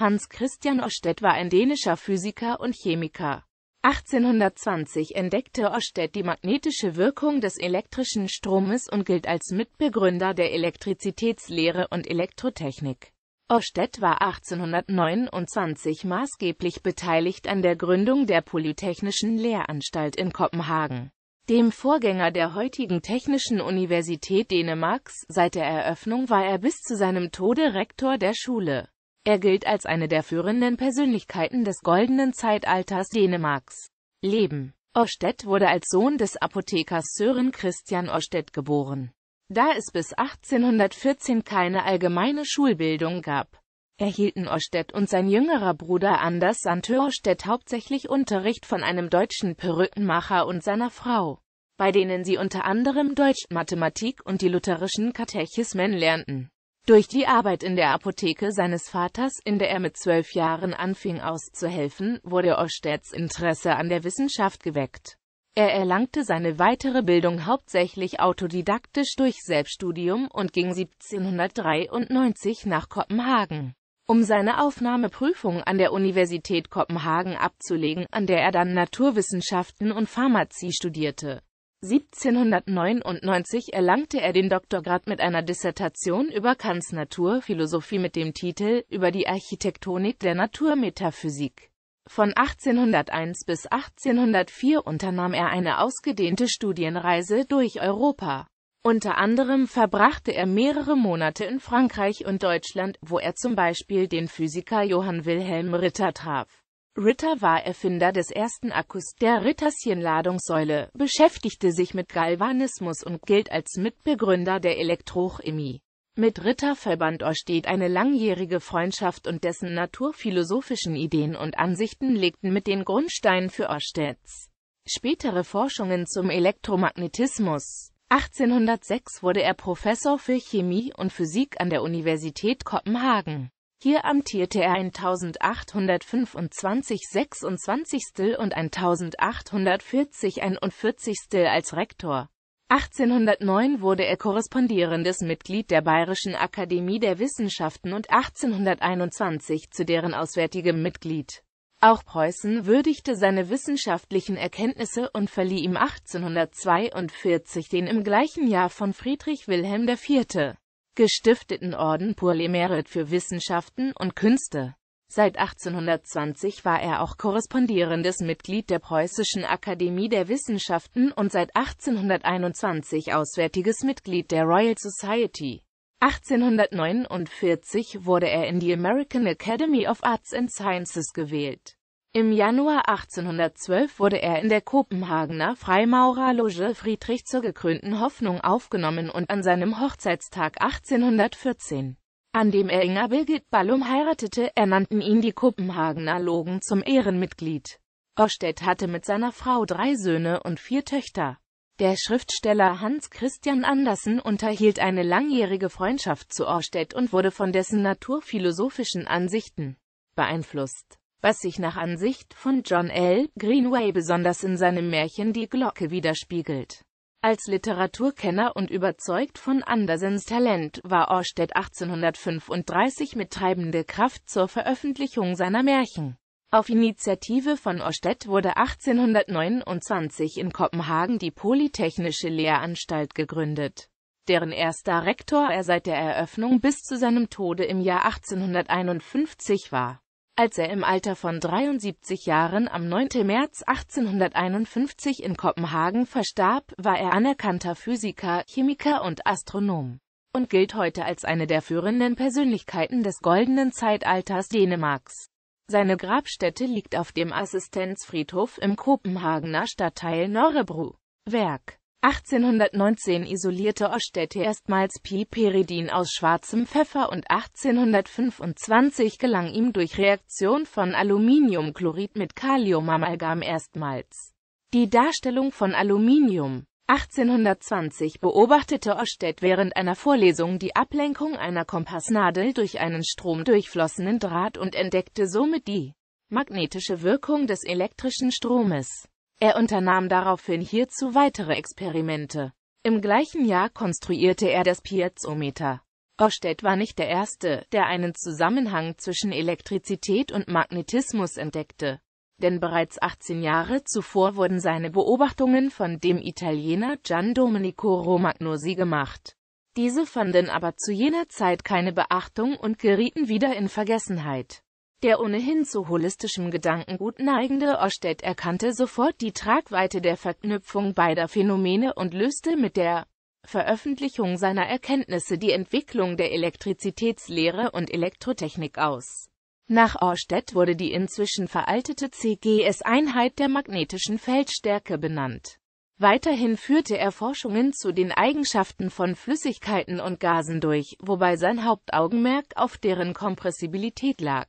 Hans Christian Ørsted war ein dänischer Physiker und Chemiker. 1820 entdeckte Ørsted die magnetische Wirkung des elektrischen Stromes und gilt als Mitbegründer der Elektrizitätslehre und Elektrotechnik. Ørsted war 1829 maßgeblich beteiligt an der Gründung der Polytechnischen Lehranstalt in Kopenhagen, dem Vorgänger der heutigen Technischen Universität Dänemarks. Seit der Eröffnung war er bis zu seinem Tode Rektor der Schule. Er gilt als eine der führenden Persönlichkeiten des goldenen Zeitalters Dänemarks. Leben Ostedt wurde als Sohn des Apothekers Sören Christian Ostedt geboren. Da es bis 1814 keine allgemeine Schulbildung gab, erhielten Ostedt und sein jüngerer Bruder Anders Sante Ostedt hauptsächlich Unterricht von einem deutschen Perückenmacher und seiner Frau, bei denen sie unter anderem Deutsch, Mathematik und die lutherischen Katechismen lernten. Durch die Arbeit in der Apotheke seines Vaters, in der er mit zwölf Jahren anfing auszuhelfen, wurde Osteds Interesse an der Wissenschaft geweckt. Er erlangte seine weitere Bildung hauptsächlich autodidaktisch durch Selbststudium und ging 1793 nach Kopenhagen, um seine Aufnahmeprüfung an der Universität Kopenhagen abzulegen, an der er dann Naturwissenschaften und Pharmazie studierte. 1799 erlangte er den Doktorgrad mit einer Dissertation über Kants Naturphilosophie mit dem Titel Über die Architektonik der Naturmetaphysik. Von 1801 bis 1804 unternahm er eine ausgedehnte Studienreise durch Europa. Unter anderem verbrachte er mehrere Monate in Frankreich und Deutschland, wo er zum Beispiel den Physiker Johann Wilhelm Ritter traf. Ritter war Erfinder des ersten Akkus der Ritterschenladungssäule, beschäftigte sich mit Galvanismus und gilt als Mitbegründer der Elektrochemie. Mit Ritter verband steht eine langjährige Freundschaft und dessen naturphilosophischen Ideen und Ansichten legten mit den Grundsteinen für Orsteds spätere Forschungen zum Elektromagnetismus. 1806 wurde er Professor für Chemie und Physik an der Universität Kopenhagen. Hier amtierte er 1825 26. und 1840 41. als Rektor. 1809 wurde er korrespondierendes Mitglied der Bayerischen Akademie der Wissenschaften und 1821 zu deren auswärtigem Mitglied. Auch Preußen würdigte seine wissenschaftlichen Erkenntnisse und verlieh ihm 1842 den im gleichen Jahr von Friedrich Wilhelm IV gestifteten Orden pour les Mérites für Wissenschaften und Künste. Seit 1820 war er auch korrespondierendes Mitglied der Preußischen Akademie der Wissenschaften und seit 1821 auswärtiges Mitglied der Royal Society. 1849 wurde er in die American Academy of Arts and Sciences gewählt. Im Januar 1812 wurde er in der Kopenhagener Freimaurerloge Friedrich zur gekrönten Hoffnung aufgenommen und an seinem Hochzeitstag 1814, an dem er Inger Birgit Ballum heiratete, ernannten ihn die Kopenhagener Logen zum Ehrenmitglied. Ostedt hatte mit seiner Frau drei Söhne und vier Töchter. Der Schriftsteller Hans Christian Andersen unterhielt eine langjährige Freundschaft zu Ohrstedt und wurde von dessen naturphilosophischen Ansichten beeinflusst was sich nach Ansicht von John L. Greenway besonders in seinem Märchen Die Glocke widerspiegelt. Als Literaturkenner und überzeugt von Andersens Talent war Orsted 1835 mit treibende Kraft zur Veröffentlichung seiner Märchen. Auf Initiative von Orsted wurde 1829 in Kopenhagen die Polytechnische Lehranstalt gegründet, deren erster Rektor er seit der Eröffnung bis zu seinem Tode im Jahr 1851 war als er im Alter von 73 Jahren am 9. März 1851 in Kopenhagen verstarb, war er anerkannter Physiker, Chemiker und Astronom und gilt heute als eine der führenden Persönlichkeiten des goldenen Zeitalters Dänemarks. Seine Grabstätte liegt auf dem Assistenzfriedhof im Kopenhagener Stadtteil Norrebro. Werk 1819 isolierte Ostetti erstmals Piperidin aus schwarzem Pfeffer und 1825 gelang ihm durch Reaktion von Aluminiumchlorid mit Kaliumamalgam erstmals die Darstellung von Aluminium. 1820 beobachtete Ostedt während einer Vorlesung die Ablenkung einer Kompassnadel durch einen stromdurchflossenen Draht und entdeckte somit die magnetische Wirkung des elektrischen Stromes. Er unternahm daraufhin hierzu weitere Experimente. Im gleichen Jahr konstruierte er das Piezometer. Oersted war nicht der Erste, der einen Zusammenhang zwischen Elektrizität und Magnetismus entdeckte. Denn bereits 18 Jahre zuvor wurden seine Beobachtungen von dem Italiener Gian Domenico Romagnosi gemacht. Diese fanden aber zu jener Zeit keine Beachtung und gerieten wieder in Vergessenheit. Der ohnehin zu holistischem Gedankengut neigende Ostedt erkannte sofort die Tragweite der Verknüpfung beider Phänomene und löste mit der Veröffentlichung seiner Erkenntnisse die Entwicklung der Elektrizitätslehre und Elektrotechnik aus. Nach Orstedt wurde die inzwischen veraltete CGS-Einheit der magnetischen Feldstärke benannt. Weiterhin führte er Forschungen zu den Eigenschaften von Flüssigkeiten und Gasen durch, wobei sein Hauptaugenmerk auf deren Kompressibilität lag.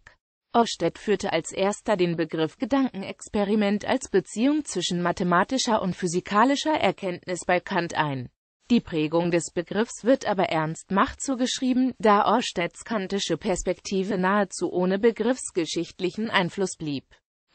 Oerstedt führte als erster den Begriff Gedankenexperiment als Beziehung zwischen mathematischer und physikalischer Erkenntnis bei Kant ein. Die Prägung des Begriffs wird aber Ernst Macht zugeschrieben, da Oersteds kantische Perspektive nahezu ohne begriffsgeschichtlichen Einfluss blieb.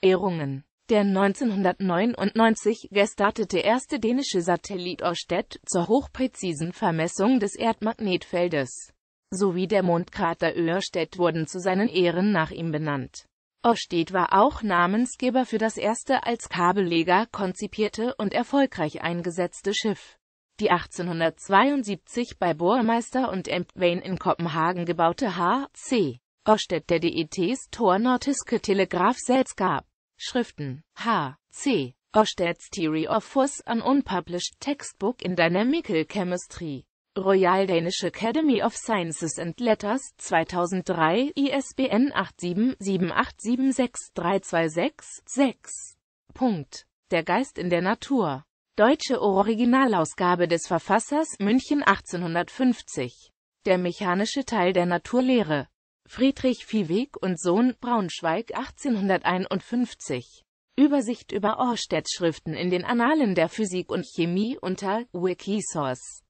Ehrungen der 1999 gestartete erste dänische Satellit Oerstedt zur hochpräzisen Vermessung des Erdmagnetfeldes sowie der Mondkrater Oerstedt wurden zu seinen Ehren nach ihm benannt. Oerstedt war auch Namensgeber für das erste als Kabelleger konzipierte und erfolgreich eingesetzte Schiff. Die 1872 bei Bohrmeister und Empwain in Kopenhagen gebaute H.C. Oerstedt der DETs Tor Nordiske Telegraph selbst gab. Schriften H.C. Oerstedt's Theory of Fuss an Unpublished Textbook in Dynamical Chemistry Royal Danish Academy of Sciences and Letters 2003 ISBN 8778763266. Punkt. Der Geist in der Natur. Deutsche Originalausgabe des Verfassers München 1850. Der mechanische Teil der Naturlehre. Friedrich Viehweg und Sohn Braunschweig 1851. Übersicht über Orstedts Schriften in den Annalen der Physik und Chemie unter Wikisource